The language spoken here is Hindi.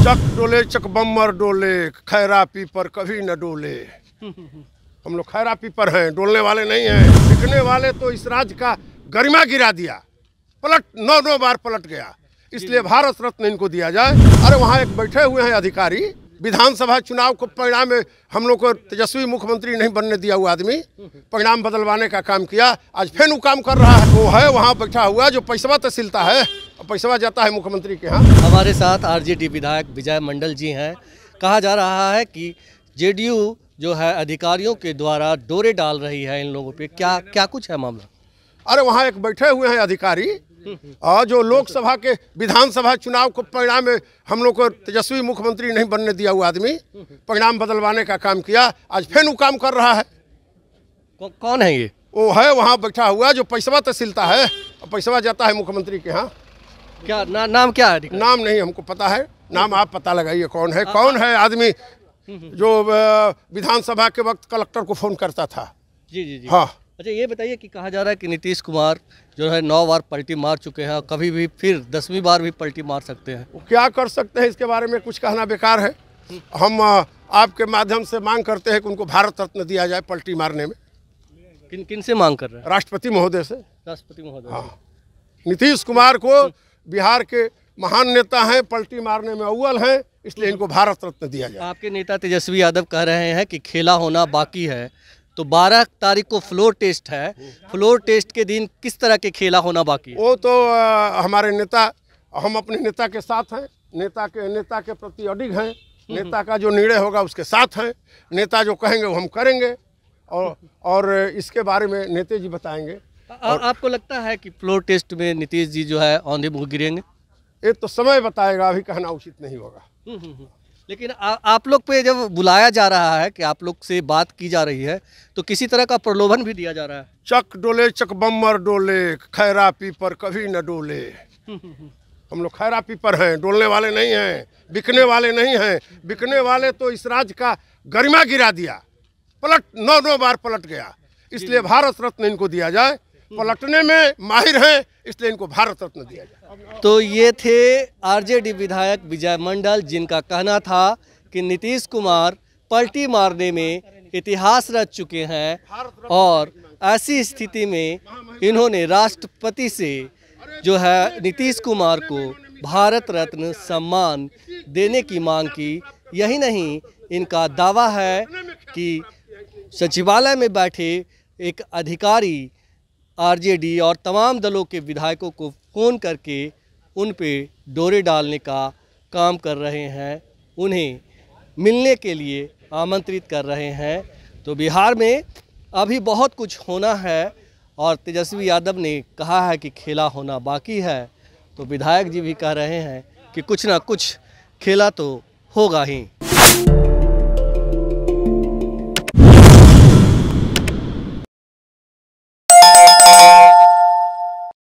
चक डोले चक बम्बर डोले खैरा पीपर कभी न डोले हम लोग खैरा पीपर हैं डोलने वाले नहीं हैं लिखने वाले तो इस राज्य का गरिमा गिरा दिया पलट नौ नौ बार पलट गया इसलिए भारत रत्न इनको दिया जाए अरे वहाँ एक बैठे हुए हैं अधिकारी विधानसभा चुनाव को परिणाम में हम लोग को तेजस्वी मुख्यमंत्री नहीं बनने दिया वो आदमी परिणाम बदलवाने का काम किया आज फिर वो काम कर रहा है वो है वहाँ बैठा हुआ जो पैसवा तहसीलता है पैसवा जाता है मुख्यमंत्री के यहाँ हमारे साथ आर विधायक विजय मंडल जी हैं कहा जा रहा है कि जे जो है अधिकारियों के द्वारा डोरे डाल रही है इन लोगों पर क्या क्या कुछ है मामला अरे वहाँ एक बैठे हुए हैं अधिकारी और जो लोकसभा के विधानसभा चुनाव को परिणाम में हम लोग को तेजस्वी मुख्यमंत्री नहीं बनने दिया हुआ आदमी परिणाम बदलवाने का काम किया आज फिर वो काम कर रहा है कौन है ये वो है वहाँ बैठा हुआ जो पैसवा तहसीलता है और पैसवा जाता है मुख्यमंत्री के यहाँ क्या ना, नाम क्या है नाम नहीं हमको पता है नाम आप पता लगाइए कौन है कौन है आदमी जो विधानसभा के वक्त कलेक्टर को फोन करता था जी जी जी हाँ अच्छा ये बताइए कि कहा जा रहा है कि नीतीश कुमार जो है नौ बार पलटी मार चुके हैं कभी भी फिर दसवीं बार भी पलटी मार सकते हैं क्या कर सकते हैं इसके बारे में कुछ कहना बेकार है हम आपके माध्यम से मांग करते हैं कि उनको भारत रत्न दिया जाए पलटी मारने में किन किन से मांग कर रहे हैं राष्ट्रपति महोदय से राष्ट्रपति महोदय हाँ नीतीश कुमार को बिहार के महान नेता हैं पलटी मारने में अव्वल हैं इसलिए इनको भारत रत्न दिया जाए आपके नेता तेजस्वी यादव कह रहे हैं कि खेला होना बाकी है तो 12 तारीख को फ्लोर टेस्ट है फ्लोर टेस्ट के दिन किस तरह के खेला होना बाकी वो तो आ, हमारे नेता हम अपने नेता के साथ हैं नेता के नेता के प्रति अडिग हैं नेता का जो निर्णय होगा उसके साथ हैं नेता जो कहेंगे वो हम करेंगे और और इसके बारे में नेते जी बताएंगे आ, और, आपको लगता है कि फ्लोर टेस्ट में नीतीश जी जो है औंधे मुँह गिरेंगे ये तो समय बताएगा अभी कहना उचित नहीं होगा हम्म, हम्म, हम्म। लेकिन आ, आप लोग पे जब बुलाया जा रहा है कि आप लोग से बात की जा रही है तो किसी तरह का प्रलोभन भी दिया जा रहा है चक डोले चक बम्बर डोले खैरा पीपर कभी न डोले हम लोग खैरा पीपर हैं डोलने वाले नहीं हैं बिकने वाले नहीं हैं बिकने वाले तो इस राज्य का गरिमा गिरा दिया पलट नौ नौ बार पलट गया इसलिए भारत रत्न इनको दिया जाए पलटने में माहिर हैं इसलिए इनको भारत रत्न दिया जाए तो ये थे आरजेडी विधायक विजय मंडल जिनका कहना था कि नीतीश कुमार पलटी मारने में इतिहास रच चुके हैं और ऐसी स्थिति में इन्होंने राष्ट्रपति से जो है नीतीश कुमार को भारत रत्न सम्मान देने की मांग की यही नहीं इनका दावा है कि सचिवालय में बैठे एक अधिकारी आरजेडी और तमाम दलों के विधायकों को फ़ोन करके उन पे डोरे डालने का काम कर रहे हैं उन्हें मिलने के लिए आमंत्रित कर रहे हैं तो बिहार में अभी बहुत कुछ होना है और तेजस्वी यादव ने कहा है कि खेला होना बाकी है तो विधायक जी भी कह रहे हैं कि कुछ ना कुछ खेला तो होगा ही